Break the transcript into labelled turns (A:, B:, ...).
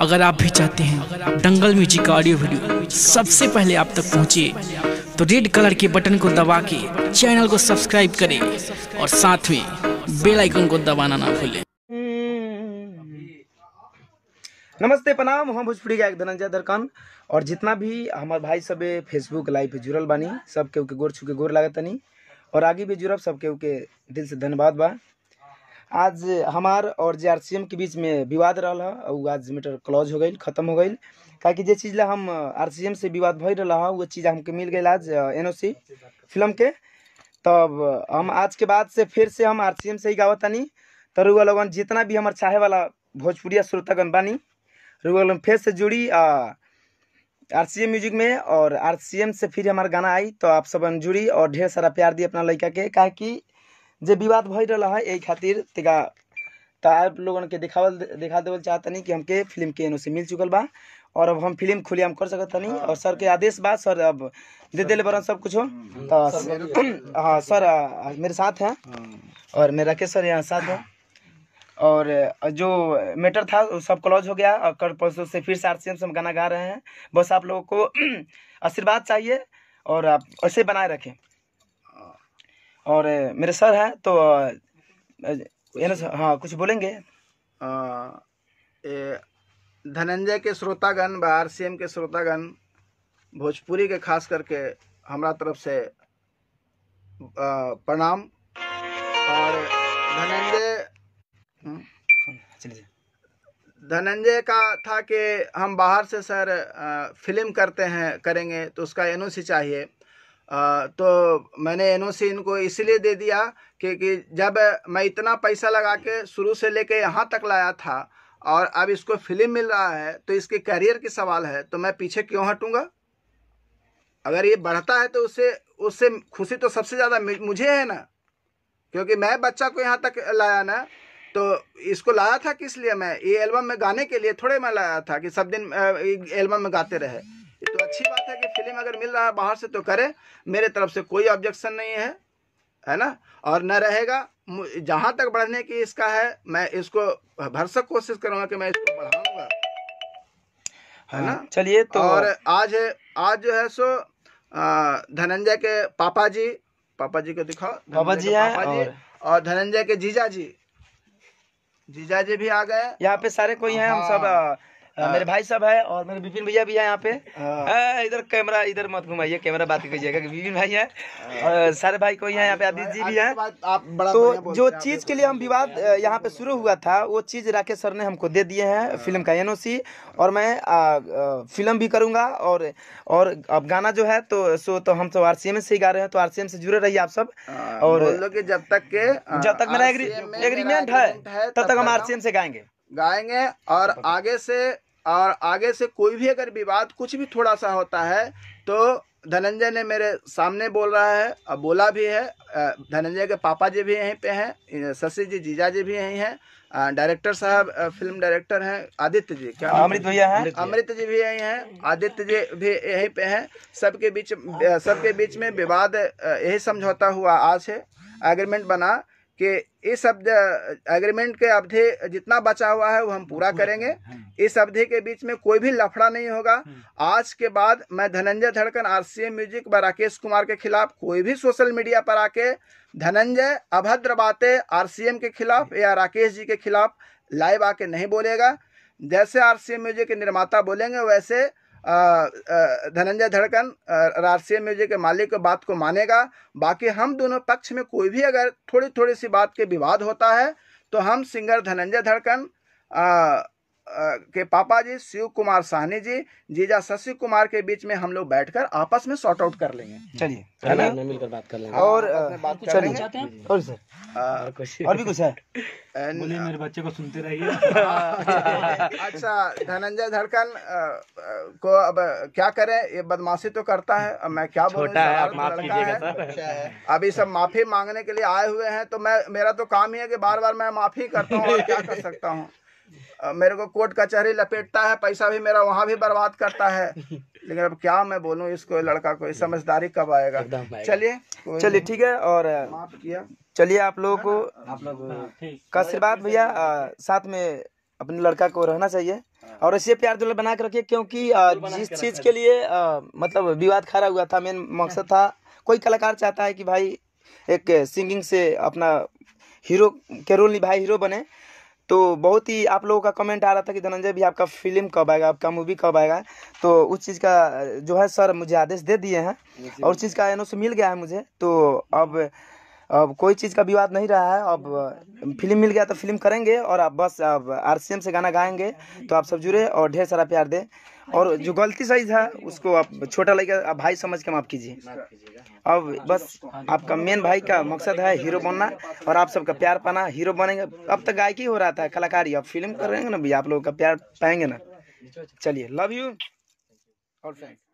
A: अगर आप भी चाहते हैं डंगल म्यूजिक का ऑडियो वीडियो सबसे पहले आप तक पहुंचे तो रेड कलर के बटन को दबा के चैनल को सब्सक्राइब करें और साथ में बेल आइकन को दबाना ना भूलें
B: हम्म।
A: नमस्ते प्रणाम हम भोजपुरी गायक धनंजय दरकान और जितना भी हमारे भाई सब फेसबुक लाइव जुड़ल बानी सबके गोर छुके गोर लागत तनी और आगे भी जुड़ब सबके दिल से धन्यवाद बा आज हमार और जे आर सी एम के बीच में विवाद रहा है वो आज मीटर क्लॉज हो गई खत्म हो गई क्या जे चीज़ ला हम आर सी एम से विवाद भर रहा है वो चीज़ हमके मिल गई आज एन ओ सी फिल्म के तब हम आज के बाद से फिर से हम आर सी एम से ही गावत तो रुआ लोगन जितना भी हमारे चाहे वाला भोजपुरिया श्रोतागन बानी रुआ लोग फिर से जुड़ी आ, आर सी एम म्यूजिक में और आर सी एम से फिर हमारा गाना आई तो आप सब जुड़ी और ढेर सारा प्यार दी अपना लड़का के क्या कि जो विवाद भय रहा है यही खातिर तका तो आप लोगों के दिखा दिखा देवल चाहतनी कि हमके फिल्म के एनओसी मिल चुकल बा और अब हम फिल्म खुलेआम कर सकते तनी और सर के आदेश बा सर अब दे दिले बरन सब कुछ हो हाँ। तो हाँ सर मेरे साथ हैं और मेरा राकेश सर यहाँ साथ हैं और जो मैटर था सब क्लोज हो गया और कल परसों से फिर से आर से हम गाना गा रहे हैं बस आप लोगों को आशीर्वाद चाहिए और आप ऐसे बनाए रखें और मेरे सर हैं तो
B: हाँ कुछ बोलेंगे धनंजय के श्रोतागण व आर सी एम के श्रोतागण भोजपुरी के खास करके हमारा तरफ से प्रणाम और धनंजय हम्म, धनंजय का था कि हम बाहर से सर फिल्म करते हैं करेंगे तो उसका एन चाहिए तो मैंने एन इनको इसलिए दे दिया क्योंकि जब मैं इतना पैसा लगा के शुरू से लेके यहाँ तक लाया था और अब इसको फिल्म मिल रहा है तो इसके करियर की सवाल है तो मैं पीछे क्यों हटूँगा अगर ये बढ़ता है तो उससे उससे खुशी तो सबसे ज़्यादा मुझे है ना क्योंकि मैं बच्चा को यहाँ तक लाया ना तो इसको लाया था किस लिए मैं ये एल्बम में गाने के लिए थोड़े मैं लाया था कि सब दिन एल्बम में गाते रहे अच्छी बात है कि फिल्म अगर मिल रहा है बाहर से तो करे मेरे तरफ से कोई ऑब्जेक्शन नहीं है है ना और न रहेगा जहाँ तक बढ़ने की इसका है मैं इसको भरसक कोशिश करूँगा कि मैं इसको बढ़ाऊँगा है ना हाँ, चलिए तो और आज है आज जो है सो धनंजय के पापा जी पापा जी को दिखाओ पापा जी हैं और, और धनंजय के जीजा जी जीजा जी भी आ गए यहाँ पे सारे कोई हैं हम हाँ।
A: सब आ, हाँ, मेरे भाई साहब है और मेरे विपिन भैया भी है यहाँ पे हाँ। हाँ, इधर कैमरा इधर मत घुमाइए कैमरा बात कीजिएगा विपिन भाई है और सारे भाई को यहाँ पे आदित्य जी भी है तो जो चीज के लिए हम विवाद यहाँ पे शुरू हुआ था वो चीज राकेश सर ने हमको दे दिए हैं फिल्म का एन और मैं फिल्म भी करूँगा और और अब गाना जो है तो सो तो हम सब तो आर से ही गा रहे हैं तो आर से जुड़े रहिए आप सब और
B: जब तक के जब तक मेरा एग्रीमेंट है तब तक हम आर से गाएंगे गाएंगे और आगे से और आगे से कोई भी अगर विवाद कुछ भी थोड़ा सा होता है तो धनंजय ने मेरे सामने बोल रहा है और बोला भी है धनंजय के पापा जी भी यहीं पे हैं शशि जी जीजा जी भी यहीं हैं डायरेक्टर साहब फिल्म डायरेक्टर हैं आदित्य जी क्या अमृत भैया हैं अमृत जी भी यहीं हैं आदित्य जी भी यहीं पे हैं सबके बीच सबके बीच में विवाद यही समझौता हुआ आज है एग्रीमेंट बना कि इस अब एग्रीमेंट के अवधि जितना बचा हुआ है वो हम पूरा करेंगे हाँ। इस अवधि के बीच में कोई भी लफड़ा नहीं होगा हाँ। आज के बाद मैं धनंजय धड़कन आरसीएम म्यूजिक व राकेश कुमार के खिलाफ कोई भी सोशल मीडिया पर आके धनंजय अभद्र बातें आरसीएम के खिलाफ हाँ। या राकेश जी के खिलाफ लाइव आके नहीं बोलेगा जैसे एम म्यूजिक के निर्माता बोलेंगे वैसे धनंजय धड़कन राष्ट्रीय म्यूजिक के मालिक बात को मानेगा बाकी हम दोनों पक्ष में कोई भी अगर थोड़ी थोड़ी सी बात के विवाद होता है तो हम सिंगर धनंजय धड़कन के पापा जी शिव कुमार साहनी जी जीजा शशि कुमार के बीच में हम लोग बैठकर आपस में सॉर्ट आउट कर लेंगे
A: चलिए है ना मिलकर बात कर लेंगे और बात कर लेंगे और सर और भी कुछ है बोलिए मेरे बच्चे को सुनते रहिए
B: अच्छा धनंजय धड़कन को अब क्या करें ये बदमाशी तो करता है अब मैं क्या छोटा है आप माफ कीजिएगा अच्छा। अभी सब माफी मांगने के लिए आए हुए हैं तो मैं मेरा तो काम ही है कि बार बार मैं माफी करता हूँ क्या कर सकता हूँ मेरे को कोर्ट कचहरी लपेटता है पैसा भी मेरा वहाँ भी बर्बाद करता है लेकिन अब क्या मैं बोलूँ इसको लड़का को समझदारी कब आएगा चलिए चलिए ठीक है और चलिए आप लोगों
A: को हाँ, आप लोग हाँ, का आशीर्वाद भैया साथ में अपने लड़का को रहना चाहिए हाँ। और ऐसे प्यार दुल्हन बना के रखिए क्योंकि जिस चीज़ के लिए मतलब विवाद खड़ा हुआ था मेन मकसद था कोई कलाकार चाहता है कि भाई एक सिंगिंग से अपना हीरो के रोल निभाए हीरो बने तो बहुत ही आप लोगों का कमेंट आ रहा था कि धनंजय भी आपका फिल्म कब आएगा आपका मूवी कब आएगा तो उस चीज़ का जो है सर मुझे आदेश दे दिए हैं और उस चीज़ का एनओ से मिल गया है मुझे तो अब अब कोई चीज़ का विवाद नहीं रहा है अब फिल्म मिल गया तो फिल्म करेंगे और अब बस अब आर से गाना गाएंगे तो आप सब जुड़े और ढेर सारा प्यार दें और हाँ जो गलती सही था उसको आप छोटा लगे आप भाई समझ के माफ़ कीजिए अब बस आपका मेन भाई का मकसद है हीरो बनना और आप सबका प्यार पाना हीरो बनेंगे अब तक तो गायकी हो रहा था कलाकारी अब फिल्म करेंगे ना भैया आप लोगों का प्यार पाएंगे ना चलिए लव यू
B: और फ्रेंड